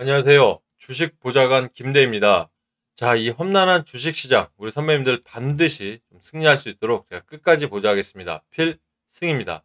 안녕하세요. 주식 보좌관 김대입니다. 자, 이 험난한 주식 시장 우리 선배님들 반드시 승리할 수 있도록 제가 끝까지 보좌하겠습니다. 필승입니다.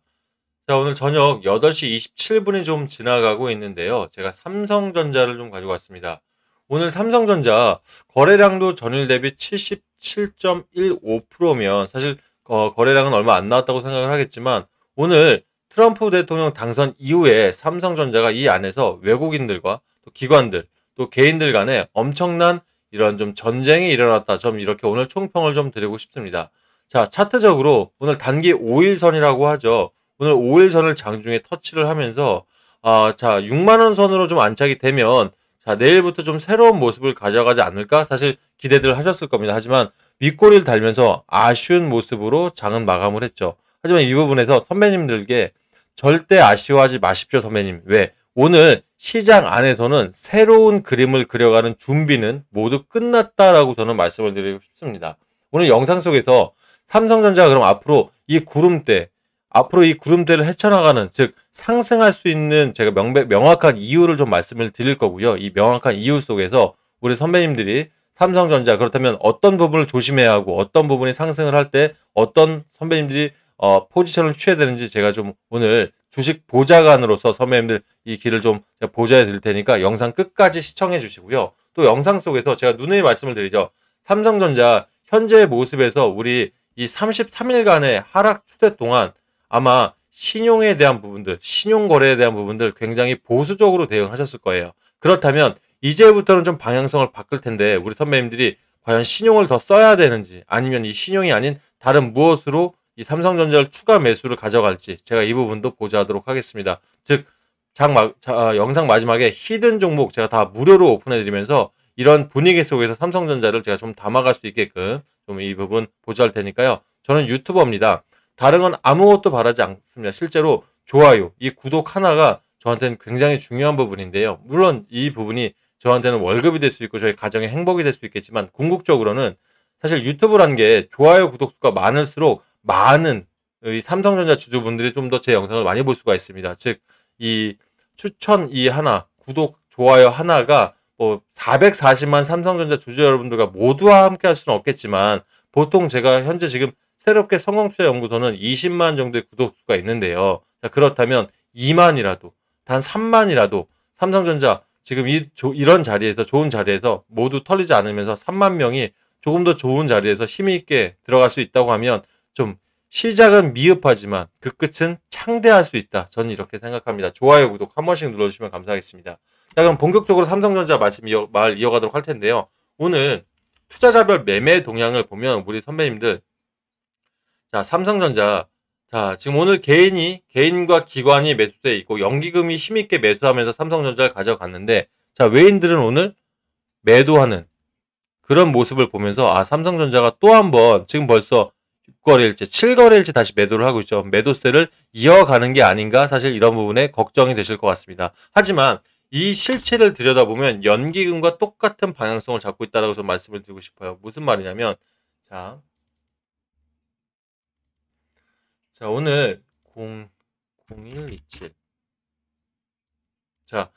자, 오늘 저녁 8시 27분이 좀 지나가고 있는데요. 제가 삼성전자를 좀 가지고 왔습니다. 오늘 삼성전자 거래량도 전일 대비 77.15%면 사실 어, 거래량은 얼마 안 나왔다고 생각을 하겠지만 오늘 트럼프 대통령 당선 이후에 삼성전자가 이 안에서 외국인들과 또 기관들, 또 개인들 간에 엄청난 이런 좀 전쟁이 일어났다. 좀 이렇게 오늘 총평을 좀 드리고 싶습니다. 자, 차트적으로 오늘 단기 5일선이라고 하죠. 오늘 5일선을 장중에 터치를 하면서 아, 자, 6만원 선으로 좀 안착이 되면 자, 내일부터 좀 새로운 모습을 가져가지 않을까? 사실 기대들 하셨을 겁니다. 하지만 윗꼬리를 달면서 아쉬운 모습으로 장은 마감을 했죠. 하지만 이 부분에서 선배님들께 절대 아쉬워하지 마십시오, 선배님. 왜? 오늘 시장 안에서는 새로운 그림을 그려가는 준비는 모두 끝났다라고 저는 말씀을 드리고 싶습니다. 오늘 영상 속에서 삼성전자가 그럼 앞으로 이 구름대, 앞으로 이 구름대를 헤쳐나가는, 즉 상승할 수 있는 제가 명, 명확한 이유를 좀 말씀을 드릴 거고요. 이 명확한 이유 속에서 우리 선배님들이 삼성전자 그렇다면 어떤 부분을 조심해야 하고 어떤 부분이 상승을 할 때 어떤 선배님들이 어, 포지션을 취해야 되는지 제가 좀 오늘 주식 보좌관으로서 선배님들 이 길을 좀 보좌해 드릴 테니까 영상 끝까지 시청해 주시고요. 또 영상 속에서 제가 누누이 말씀을 드리죠. 삼성전자 현재의 모습에서 우리 이 33일간의 하락 추세 동안 아마 신용에 대한 부분들, 신용 거래에 대한 부분들 굉장히 보수적으로 대응하셨을 거예요. 그렇다면 이제부터는 좀 방향성을 바꿀 텐데 우리 선배님들이 과연 신용을 더 써야 되는지 아니면 이 신용이 아닌 다른 무엇으로 이 삼성전자를 추가 매수를 가져갈지 제가 이 부분도 보좌하도록 하겠습니다. 즉, 장 마, 자, 아, 영상 마지막에 히든 종목 제가 다 무료로 오픈해드리면서 이런 분위기 속에서 삼성전자를 제가 좀 담아갈 수 있게끔 좀 이 부분 보조할 테니까요. 저는 유튜버입니다. 다른 건 아무것도 바라지 않습니다. 실제로 좋아요, 이 구독 하나가 저한테는 굉장히 중요한 부분인데요. 물론 이 부분이 저한테는 월급이 될 수 있고 저희 가정의 행복이 될 수 있겠지만 궁극적으로는 사실 유튜브라는 게 좋아요 구독수가 많을수록 많은 삼성전자 주주분들이 좀 더 제 영상을 많이 볼 수가 있습니다. 즉, 이 추천 이 하나, 구독, 좋아요 하나가 뭐 440만 삼성전자 주주 여러분들과 모두와 함께 할 수는 없겠지만 보통 제가 현재 지금 새롭게 성공투자연구소는 20만 정도의 구독수가 있는데요. 자, 그렇다면 2만이라도, 단 3만이라도 삼성전자 지금 이, 조, 이런 자리에서 좋은 자리에서 모두 털리지 않으면서 3만 명이 조금 더 좋은 자리에서 힘있게 들어갈 수 있다고 하면 좀 시작은 미흡하지만 그 끝은 창대할 수 있다. 저는 이렇게 생각합니다. 좋아요, 구독 한 번씩 눌러주시면 감사하겠습니다. 자, 그럼 본격적으로 삼성전자 말씀 이어, 말 이어가도록 할 텐데요. 오늘 투자자별 매매 동향을 보면 우리 선배님들 자 삼성전자 자 지금 오늘 개인이 개인과 기관이 매수돼 있고 연기금이 힘있게 매수하면서 삼성전자를 가져갔는데 자 외인들은 오늘 매도하는 그런 모습을 보면서 아 삼성전자가 또 한 번 지금 벌써 6거래일째, 7거래일째 다시 매도를 하고 있죠. 매도세를 이어가는 게 아닌가 사실 이런 부분에 걱정이 되실 것 같습니다. 하지만 이 실체를 들여다보면 연기금과 똑같은 방향성을 잡고 있다라고 저 말씀을 드리고 싶어요. 무슨 말이냐면 자, 자 오늘 0 0127 자,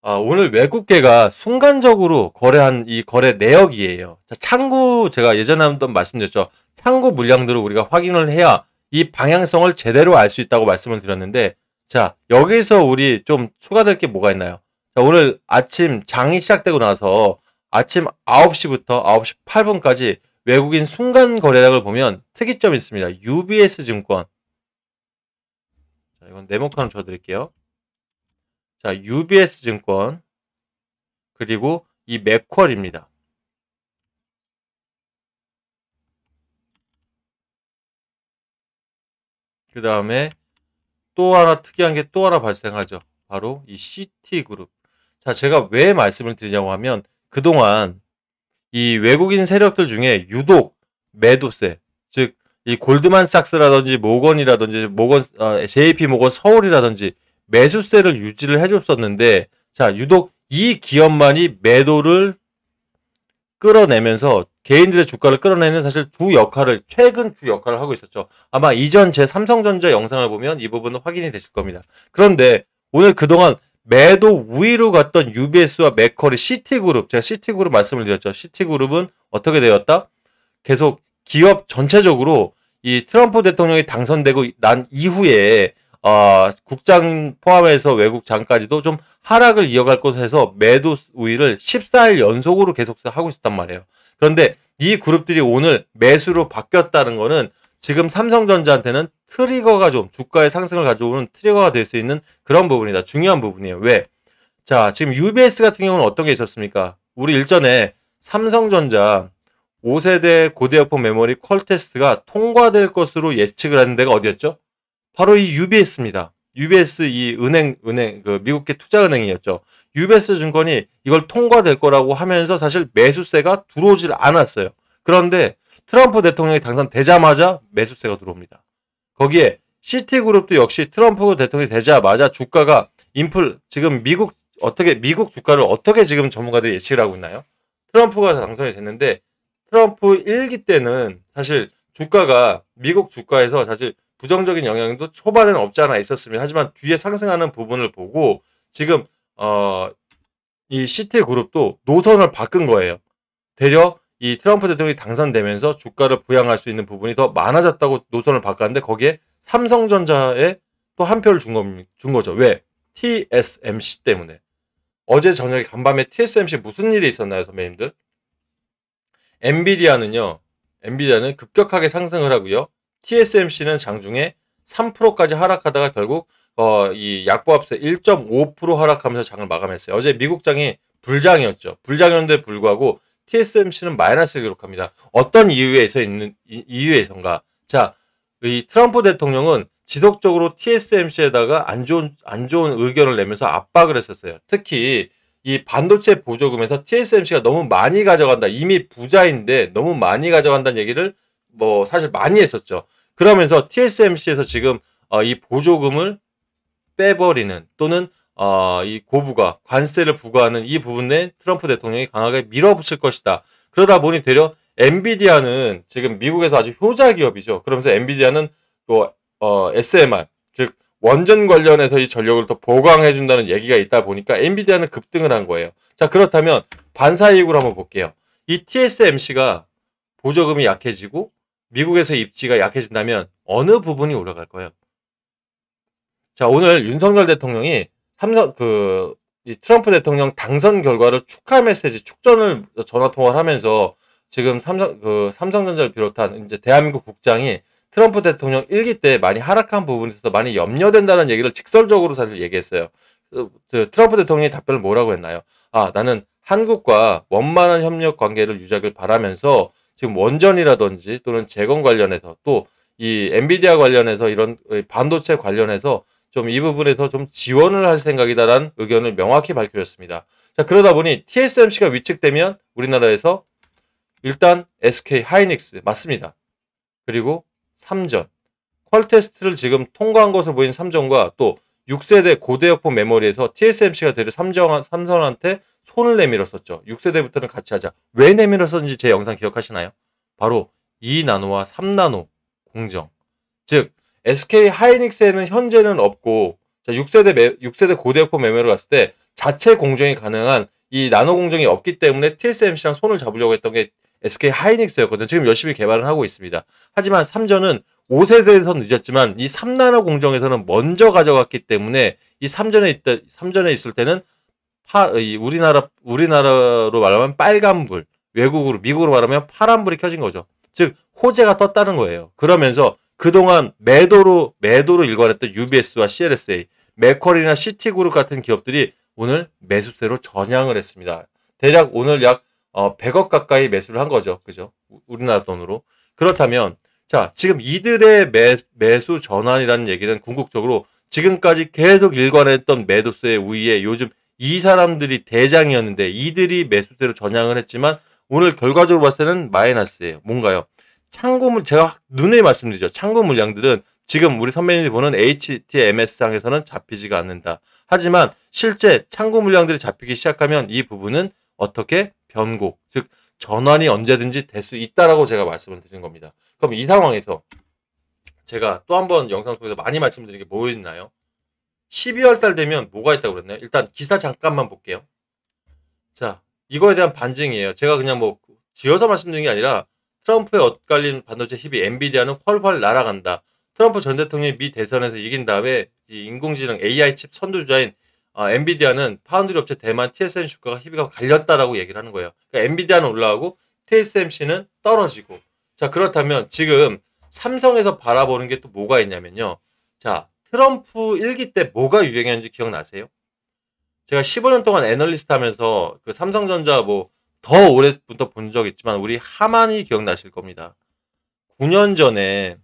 아, 오늘 외국계가 순간적으로 거래한 이 거래 내역이에요. 자, 창구 제가 예전에 한 번 말씀드렸죠. 창고 물량들을 우리가 확인을 해야 이 방향성을 제대로 알 수 있다고 말씀을 드렸는데 자 여기서 우리 좀 추가될 게 뭐가 있나요? 자 오늘 아침 장이 시작되고 나서 아침 9시부터 9시 8분까지 외국인 순간 거래량을 보면 특이점이 있습니다. UBS 증권 자 이건 네모칸으로 줘드릴게요. 자 UBS 증권 그리고 이 맥퀄입니다. 그 다음에 또 하나 특이한 게 또 하나 발생하죠. 바로 이 CT그룹. 자, 제가 왜 말씀을 드리냐고 하면 그동안 이 외국인 세력들 중에 유독 매도세, 즉, 이 골드만삭스라든지 모건이라든지 모건, 아, 어, JP 모건 서울이라든지 매수세를 유지를 해줬었는데 자, 유독 이 기업만이 매도를 끌어내면서 개인들의 주가를 끌어내는 사실 두 역할을 최근 두 역할을 하고 있었죠. 아마 이전 제 삼성전자 영상을 보면 이 부분은 확인이 되실 겁니다. 그런데 오늘 그동안 매도 우위로 갔던 UBS와 메커리 시티그룹 제가 시티그룹 말씀을 드렸죠. 시티그룹은 어떻게 되었다? 계속 기업 전체적으로 이 트럼프 대통령이 당선되고 난 이후에 어, 국장 포함해서 외국 장까지도 좀 하락을 이어갈 것에서 매도 우위를 14일 연속으로 계속 하고 있었단 말이에요. 그런데 이 그룹들이 오늘 매수로 바뀌었다는 거는 지금 삼성전자한테는 트리거가 좀 주가의 상승을 가져오는 트리거가 될 수 있는 그런 부분이다. 중요한 부분이에요. 왜? 자, 지금 UBS 같은 경우는 어떤 게 있었습니까? 우리 일전에 삼성전자 5세대 고대역폭 메모리 퀄 테스트가 통과될 것으로 예측을 하는 데가 어디였죠? 바로 이 UBS입니다. UBS 이 은행 은행 그 미국계 투자은행이었죠. UBS 증권이 이걸 통과될 거라고 하면서 사실 매수세가 들어오질 않았어요. 그런데 트럼프 대통령이 당선되자마자 매수세가 들어옵니다. 거기에 시티그룹도 역시 트럼프 대통령이 되자마자 주가가 인플 지금 미국 어떻게 미국 주가를 어떻게 지금 전문가들이 예측을 하고 있나요? 트럼프가 당선이 됐는데 트럼프 1기 때는 사실 주가가 미국 주가에서 사실 부정적인 영향도 초반에는 없지 않아 있었으면 하지만 뒤에 상승하는 부분을 보고 지금 어이 시티 그룹도 노선을 바꾼 거예요. 되려 이 트럼프 대통령이 당선되면서 주가를 부양할 수 있는 부분이 더 많아졌다고 노선을 바꿨는데 거기에 삼성전자에 또 한 표를 준, 겁준 거죠. 왜? TSMC 때문에. 어제 저녁에 간밤에 TSMC 무슨 일이 있었나요, 선배님들? 엔비디아는요. 엔비디아는 급격하게 상승을 하고요. TSMC는 장중에 3%까지 하락하다가 결국 어, 이 약보합세 1.5% 하락하면서 장을 마감했어요. 어제 미국장이 불장이었죠. 불장이었는데 불구하고 TSMC는 마이너스를 기록합니다. 어떤 이유에서 있는 이유에선가? 자, 이 트럼프 대통령은 지속적으로 TSMC에다가 안 좋은 안 좋은 의견을 내면서 압박을 했었어요. 특히 이 반도체 보조금에서 TSMC가 너무 많이 가져간다. 이미 부자인데 너무 많이 가져간다는 얘기를 뭐 사실 많이 했었죠. 그러면서 TSMC에서 지금 어, 이 보조금을 빼버리는 또는 어, 이 고부가 관세를 부과하는 이 부분에 트럼프 대통령이 강하게 밀어붙일 것이다. 그러다 보니 되려 엔비디아는 지금 미국에서 아주 효자 기업이죠. 그러면서 엔비디아는 또 어, SMR 즉 원전 관련해서 이 전력을 더 보강해 준다는 얘기가 있다 보니까 엔비디아는 급등을 한 거예요. 자 그렇다면 반사 이익으로 한번 볼게요. 이 TSMC가 보조금이 약해지고 미국에서 입지가 약해진다면 어느 부분이 올라갈 거예요? 자, 오늘 윤석열 대통령이 삼성, 그, 트럼프 대통령 당선 결과를 축하 메시지, 축전을 전화 통화를 하면서 지금 삼성, 그, 삼성전자를 비롯한 이제 대한민국 국장이 트럼프 대통령 1기때 많이 하락한 부분에서 많이 염려된다는 얘기를 직설적으로 사실 얘기했어요. 그, 트럼프 대통령이 답변을 뭐라고 했나요? 아, 나는 한국과 원만한 협력 관계를 유지하길 바라면서 지금 원전이라든지 또는 재건 관련해서 또 이 엔비디아 관련해서 이런 반도체 관련해서 좀 이 부분에서 좀 지원을 할 생각이다라는 의견을 명확히 밝혀졌습니다. 자, 그러다 보니 TSMC가 위축되면 우리나라에서 일단 SK 하이닉스 맞습니다. 그리고 3전 퀄 테스트를 지금 통과한 것으로 보인 3전과 또 6세대 고대역포 메모리에서 TSMC가 되려 전정삼선한테 손을 내밀었었죠. 6세대부터는 같이 하자. 왜 내밀었었는지 제 영상 기억하시나요? 바로 2나노와 3나노 공정. 즉 SK 하이닉스에는 현재는 없고 자, 6세대 매, 6세대 고대역포 매매로 갔을 때 자체 공정이 가능한 이 나노 공정이 없기 때문에 TSMC랑 손을 잡으려고 했던 게 SK 하이닉스였거든요. 지금 열심히 개발을 하고 있습니다. 하지만 3전은 5세대에서 늦었지만 이 3나노 공정에서는 먼저 가져갔기 때문에 이 3전에 있다 3전에 있을 때는 파, 우리나라 우리나라로 말하면 빨간불 외국으로 미국으로 말하면 파란불이 켜진 거죠. 즉 호재가 떴다는 거예요. 그러면서 그동안 매도로 매도로 일관했던 UBS와 CLSA, 메커리나 시티그룹 같은 기업들이 오늘 매수세로 전향을 했습니다. 대략 오늘 약 100억 어, 가까이 매수를 한 거죠. 그죠? 우리나라 돈으로. 그렇다면 자, 지금 이들의 매, 매수 전환이라는 얘기는 궁극적으로 지금까지 계속 일관했던 매도세의 우위에 요즘 이 사람들이 대장이었는데 이들이 매수세로 전향을 했지만 오늘 결과적으로 봤을 때는 마이너스예요. 뭔가요? 창고물 제가 눈에 말씀드리죠. 창고 물량들은 지금 우리 선배님들이 보는 HTMS상에서는 잡히지가 않는다. 하지만 실제 창고 물량들이 잡히기 시작하면 이 부분은 어떻게 변곡, 즉 전환이 언제든지 될 수 있다라고 제가 말씀을 드린 겁니다. 그럼 이 상황에서 제가 또 한 번 영상 속에서 많이 말씀드린 게뭐있나요 12월 달 되면 뭐가 있다고 그랬나요? 일단 기사 잠깐만 볼게요. 자, 이거에 대한 반증이에요. 제가 그냥 뭐 지어서 말씀드린 게 아니라 트럼프의 엇갈린 반도체 힙이 엔비디아는 훨훨 날아간다. 트럼프 전 대통령이 미 대선에서 이긴 다음에 이 인공지능 AI 칩 선두주자인 아, 엔비디아는 파운드리 업체 대만 TSM 주가가 힙이가 갈렸다라고 얘기를 하는 거예요. 그러니까 엔비디아는 올라가고 TSMC는 떨어지고. 자, 그렇다면 지금 삼성에서 바라보는 게 또 뭐가 있냐면요. 자, 트럼프 1기 때 뭐가 유행했는지 기억나세요? 제가 15년 동안 애널리스트 하면서 그 삼성전자 뭐 더 오래부터 본 적 있지만 우리 하만이 기억나실 겁니다. 9년 전에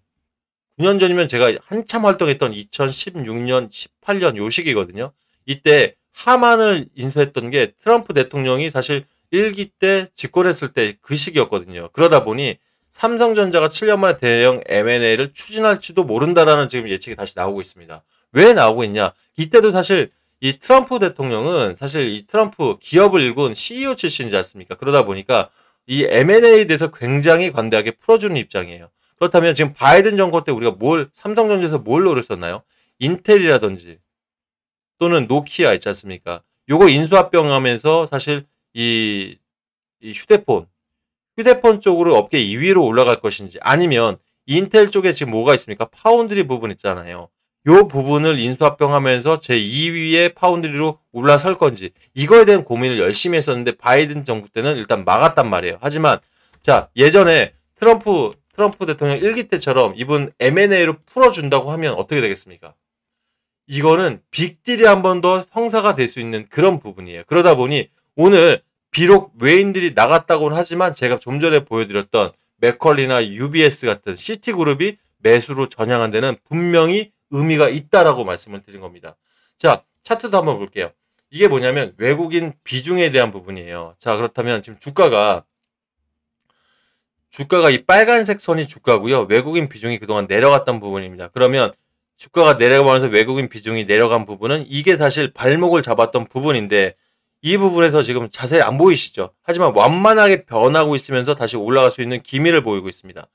9년 전이면 제가 한참 활동했던 2016년, 18년 요 시기거든요. 이때 하만을 인수했던 게 트럼프 대통령이 사실 1기 때 집권했을 때 그 시기였거든요. 그러다 보니 삼성전자가 7년 만에 대형 M&A를 추진할지도 모른다라는 지금 예측이 다시 나오고 있습니다. 왜 나오고 있냐? 이때도 사실 이 트럼프 대통령은 사실 이 트럼프 기업을 일군 CEO 출신이지 않습니까? 그러다 보니까 이 M&A에 대해서 굉장히 관대하게 풀어주는 입장이에요. 그렇다면 지금 바이든 정권 때 우리가 뭘 삼성전자에서 뭘 노렸었나요? 인텔이라든지 또는 노키아 있지 않습니까? 요거 인수합병하면서 사실 이, 이 휴대폰 휴대폰 쪽으로 업계 2위로 올라갈 것인지 아니면 인텔 쪽에 지금 뭐가 있습니까? 파운드리 부분 있잖아요. 요 부분을 인수합병하면서 제2위의 파운드리로 올라설 건지 이거에 대한 고민을 열심히 했었는데 바이든 정부 때는 일단 막았단 말이에요. 하지만 자 예전에 트럼프 트럼프 대통령 1기 때처럼 이분 M&A로 풀어준다고 하면 어떻게 되겠습니까? 이거는 빅딜이 한 번 더 성사가 될 수 있는 그런 부분이에요. 그러다 보니 오늘 비록 외인들이 나갔다고는 하지만 제가 좀 전에 보여드렸던 맥컬리나 UBS 같은 시티그룹이 매수로 전향한 데는 분명히 의미가 있다라고 말씀을 드린 겁니다. 자, 차트도 한번 볼게요. 이게 뭐냐면 외국인 비중에 대한 부분이에요. 자, 그렇다면 지금 주가가 주가가 이 빨간색 선이 주가고요. 외국인 비중이 그동안 내려갔던 부분입니다. 그러면 주가가 내려가면서 외국인 비중이 내려간 부분은 이게 사실 발목을 잡았던 부분인데 이 부분에서 지금 자세히 안 보이시죠? 하지만 완만하게 변하고 있으면서 다시 올라갈 수 있는 기미를 보이고 있습니다.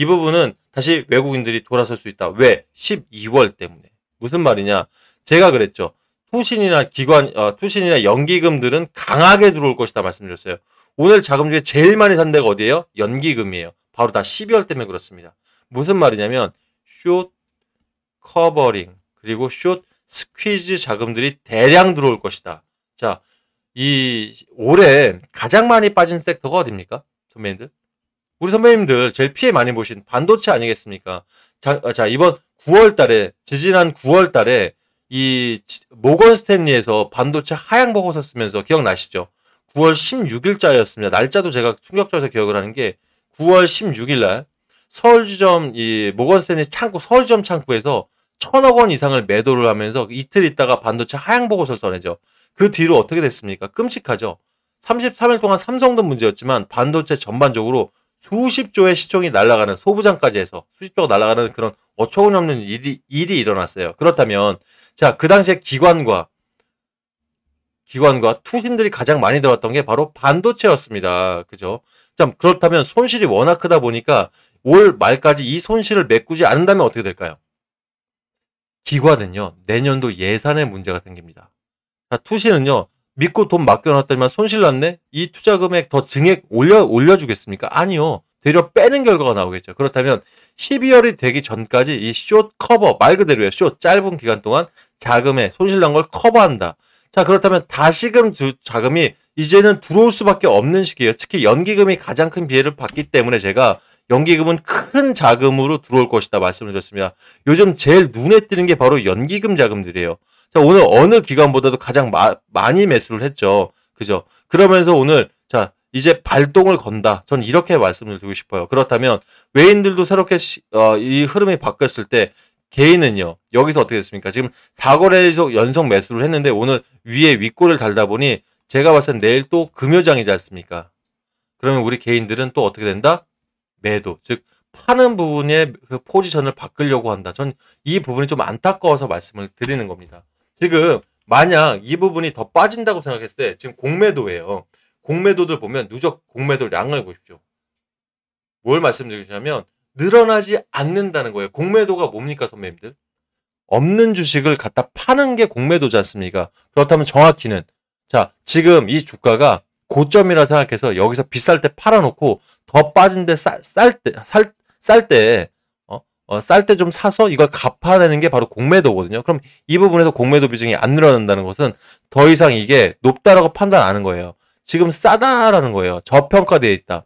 이 부분은 다시 외국인들이 돌아설 수 있다. 왜? 12월 때문에. 무슨 말이냐? 제가 그랬죠. 투신이나 기관, 어, 투신이나 연기금들은 강하게 들어올 것이다 말씀드렸어요. 오늘 자금 중에 제일 많이 산 데가 어디예요? 연기금이에요. 바로 다 12월 때문에 그렇습니다. 무슨 말이냐면 숏 커버링 그리고 숏 스퀴즈 자금들이 대량 들어올 것이다. 자, 이 올해 가장 많이 빠진 섹터가 어딥니까 선배님들? 우리 선배님들 제일 피해 많이 보신 반도체 아니겠습니까? 자, 아, 자 이번 9월 달에 지지난 9월 달에 이 모건 스탠리에서 반도체 하향 보고서 쓰면서 기억나시죠? 9월 16일자였습니다. 날짜도 제가 충격적으로 기억을 하는 게 9월 16일 날 서울지점 이 모건 스탠리 창구 서울지점 창구에서 천억 원 이상을 매도를 하면서 이틀 있다가 반도체 하향 보고서를 써내죠. 그 뒤로 어떻게 됐습니까? 끔찍하죠. 33일 동안 삼성도 문제였지만 반도체 전반적으로 수십조의 시총이 날아가는 소부장까지 해서 수십조가 날아가는 그런 어처구니없는 일이, 일이 일어났어요. 그렇다면 자그 당시에 기관과 기관과 투신들이 가장 많이 들어왔던 게 바로 반도체였습니다. 그죠? 참 그렇다면 손실이 워낙 크다 보니까 올 말까지 이 손실을 메꾸지 않는다면 어떻게 될까요? 기관은요 내년도 예산에 문제가 생깁니다. 자, 투신은요 믿고 돈 맡겨놨더니만 손실났네? 이 투자 금액 더 증액 올려, 올려주겠습니까? 아니요. 되려 빼는 결과가 나오겠죠. 그렇다면 12월이 되기 전까지 이 숏 커버, 말 그대로예요. 숏, 짧은 기간 동안 자금에 손실난 걸 커버한다. 자, 그렇다면 다시금 주, 자금이 이제는 들어올 수밖에 없는 시기예요. 특히 연기금이 가장 큰 피해를 받기 때문에 제가 연기금은 큰 자금으로 들어올 것이다 말씀을 드렸습니다. 요즘 제일 눈에 띄는 게 바로 연기금 자금들이에요. 자, 오늘 어느 기관보다도 가장 마, 많이 매수를 했죠. 그죠? 그러면서 오늘 자, 이제 발동을 건다. 전 이렇게 말씀을 드리고 싶어요. 그렇다면 외인들도 새롭게 시, 어, 이 흐름이 바뀌었을 때 개인은요. 여기서 어떻게 됐습니까? 지금 사거래에서 연속 매수를 했는데 오늘 위에 윗골을 달다 보니 제가 봤을 땐 내일 또 금요장이지 않습니까? 그러면 우리 개인들은 또 어떻게 된다? 매도. 즉 파는 부분의 그 포지션을 바꾸려고 한다. 전 이 부분이 좀 안타까워서 말씀을 드리는 겁니다. 지금 만약 이 부분이 더 빠진다고 생각했을 때 지금 공매도예요. 공매도들 보면 누적 공매도량을 보십시오. 뭘말씀드리냐면 늘어나지 않는다는 거예요. 공매도가 뭡니까 선배님들? 없는 주식을 갖다 파는 게 공매도지 않습니까? 그렇다면 정확히는 자 지금 이 주가가 고점이라 생각해서 여기서 비쌀 때 팔아놓고 더 빠진 데 쌀때살 쌀때 어, 쌀 때 좀 사서 이걸 갚아내는 게 바로 공매도거든요. 그럼 이 부분에서 공매도 비중이 안 늘어난다는 것은 더 이상 이게 높다라고 판단 하는 거예요. 지금 싸다라는 거예요. 저평가되어 있다.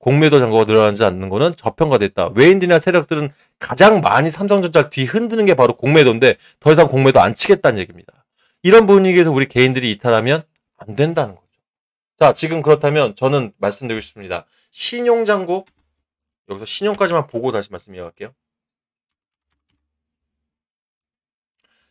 공매도 잔고가 늘어나지 않는 거는 저평가되어 있다. 외인들이나 세력들은 가장 많이 삼성전자를 뒤흔드는 게 바로 공매도인데 더 이상 공매도 안 치겠다는 얘기입니다. 이런 분위기에서 우리 개인들이 이탈하면 안 된다는 거죠. 자, 지금 그렇다면 저는 말씀드리고 싶습니다. 신용잔고 여기서 신용까지만 보고 다시 말씀 해어갈게요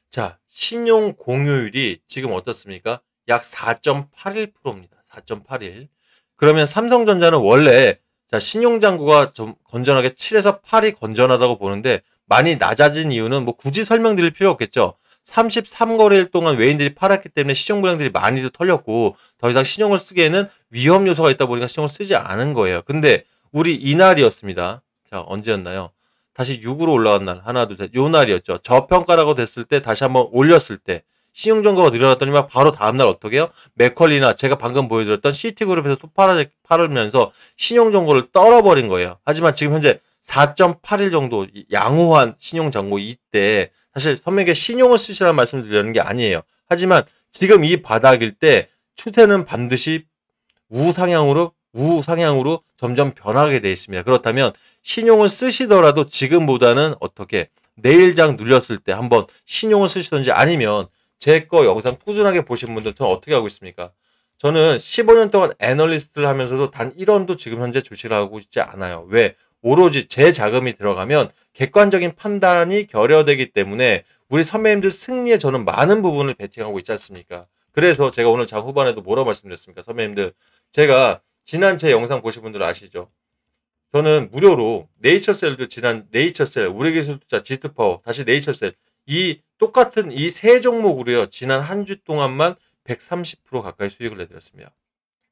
자, 신용 공유율이 지금 어떻습니까? 약 4.81%입니다. 4.81. 그러면 삼성전자는 원래 자, 신용장구가 좀 건전하게 7에서 8이 건전하다고 보는데 많이 낮아진 이유는 뭐 굳이 설명드릴 필요 없겠죠. 33거래일 동안 외인들이 팔았기 때문에 신용불장들이 많이도 털렸고 더 이상 신용을 쓰기에는 위험 요소가 있다 보니까 신용을 쓰지 않은 거예요. 근데 우리 이날이었습니다. 자, 언제였나요? 다시 6으로 올라간 날, 하나, 둘, 셋, 요 날이었죠. 저평가라고 됐을 때, 다시 한번 올렸을 때, 신용정가가 늘어났더니만 바로 다음날 어떻게 해요? 맥컬리나 제가 방금 보여드렸던 시티그룹에서 또 팔으면서 신용정보를 떨어버린 거예요. 하지만 지금 현재 4 8일 정도 양호한 신용정보 이때 사실 선명에게 신용을 쓰시라는 말씀을 드리는게 아니에요. 하지만 지금 이 바닥일 때 추세는 반드시 우상향으로 우상향으로 점점 변하게 되어 있습니다. 그렇다면 신용을 쓰시더라도 지금보다는 어떻게 내일장 눌렸을 때 한번 신용을 쓰시던지 아니면 제 거 영상 꾸준하게 보신 분들 저는 어떻게 하고 있습니까? 저는 15년 동안 애널리스트를 하면서도 단 1원도 지금 현재 주식을 하고 있지 않아요. 왜? 오로지 제 자금이 들어가면 객관적인 판단이 결여되기 때문에 우리 선배님들 승리에 저는 많은 부분을 베팅하고 있지 않습니까? 그래서 제가 오늘 장 후반에도 뭐라고 말씀드렸습니까? 선배님들 제가 지난 제 영상 보신 분들 아시죠? 저는 무료로 네이처셀도 지난 네이처셀, 우리기술자 투지트파워 다시 네이처셀 이 똑같은 이 세 종목으로요. 지난 한 주 동안만 130% 가까이 수익을 내드렸습니다.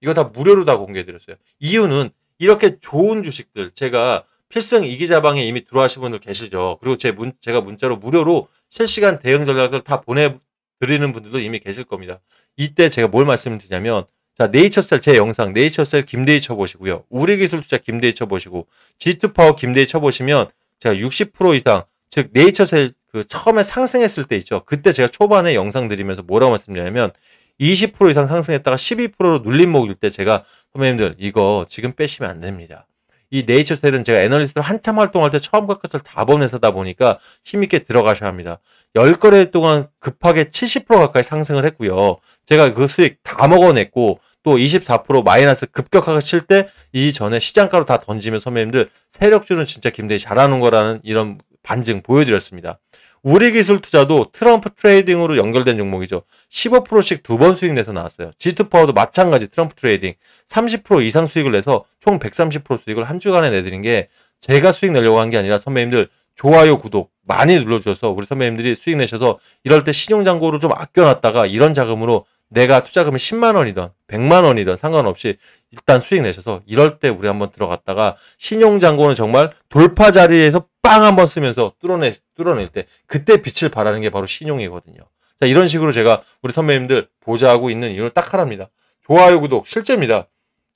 이거 다 무료로 다 공개해드렸어요. 이유는 이렇게 좋은 주식들 제가 필승 이기자방에 이미 들어와신 분들 계시죠. 그리고 제 문, 제가 문자로 무료로 실시간 대응 전략을다 보내드리는 분들도 이미 계실 겁니다. 이때 제가 뭘 말씀드리냐면 자, 네이처셀 제 영상 네이처셀 김대희 쳐보시고요. 우리 기술 투자 김대희 쳐보시고 G2파워 김대희 쳐보시면 제가 60% 이상 즉 네이처셀 그 처음에 상승했을 때 있죠. 그때 제가 초반에 영상 드리면서 뭐라고 말씀드리냐면 20% 이상 상승했다가 12%로 눌림목일 때 제가 선배님들 이거 지금 빼시면 안 됩니다. 이 네이처셀은 제가 애널리스트로 한참 활동할 때 처음과 끝을 다 보내서다 보니까 힘있게 들어가셔야 합니다. 10거래 동안 급하게 70% 가까이 상승을 했고요. 제가 그 수익 다 먹어냈고 또24% 마이너스 급격하게 칠 때 이전에 시장가로 다 던지면 선배님들 세력주는 진짜 김대희 잘하는 거라는 이런 반증 보여드렸습니다. 우리 기술 투자도 트럼프 트레이딩으로 연결된 종목이죠. 15%씩 두 번 수익 내서 나왔어요. G2 파워도 마찬가지 트럼프 트레이딩 30% 이상 수익을 내서 총 130% 수익을 한 주간에 내드린 게 제가 수익 내려고 한 게 아니라 선배님들 좋아요, 구독 많이 눌러주셔서 우리 선배님들이 수익 내셔서 이럴 때신용장고를좀 아껴놨다가 이런 자금으로 내가 투자금이 10만 원이든 100만 원이든 상관없이 일단 수익 내셔서 이럴 때 우리 한번 들어갔다가 신용장고는 정말 돌파 자리에서 빵 한번 쓰면서 뚫어내, 뚫어낼 때 그때 빛을 발하는 게 바로 신용이거든요. 자, 이런 식으로 제가 우리 선배님들 보좌하고 있는 이유를 딱 하랍니다. 좋아요, 구독, 실제입니다.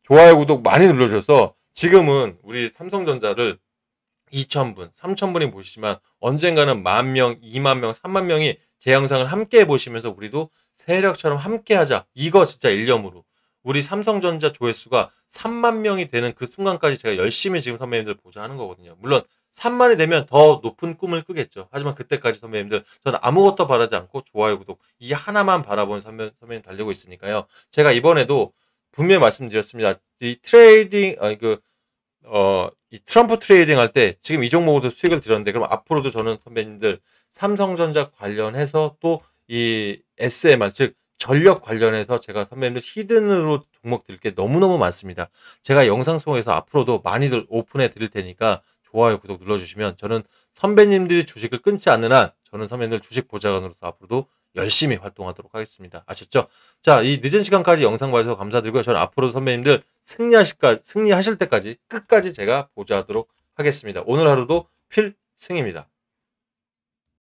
좋아요, 구독 많이 눌러주셔서 지금은 우리 삼성전자를 2,000분, 3,000분이 보시지만 언젠가는 만 명, 2만 명, 3만 명이 제 영상을 함께 보시면서 우리도 세력처럼 함께 하자. 이거 진짜 일념으로. 우리 삼성전자 조회수가 3만 명이 되는 그 순간까지 제가 열심히 지금 선배님들 보자하는 거거든요. 물론 3만이 되면 더 높은 꿈을 꾸겠죠. 하지만 그때까지 선배님들 저는 아무것도 바라지 않고 좋아요, 구독 이 하나만 바라본 선배, 선배님 달리고 있으니까요. 제가 이번에도 분명히 말씀드렸습니다. 이 트레이딩 아니 그 어, 이 트럼프 트레이딩 할 때 지금 이 종목으로 수익을 드렸는데 그럼 앞으로도 저는 선배님들 삼성전자 관련해서 또 이 SMR 즉 전력 관련해서 제가 선배님들 히든으로 종목 드릴 게 너무너무 많습니다. 제가 영상 속에서 앞으로도 많이들 오픈해 드릴 테니까 좋아요, 구독 눌러주시면 저는 선배님들이 주식을 끊지 않는 한 저는 선배님들 주식 보좌관으로서 앞으로도 열심히 활동하도록 하겠습니다. 아셨죠? 자, 이 늦은 시간까지 영상 봐주셔서 감사드리고요. 저는 앞으로 선배님들 승리하실까, 승리하실 때까지 끝까지 제가 보좌하도록 하겠습니다. 오늘 하루도 필승입니다.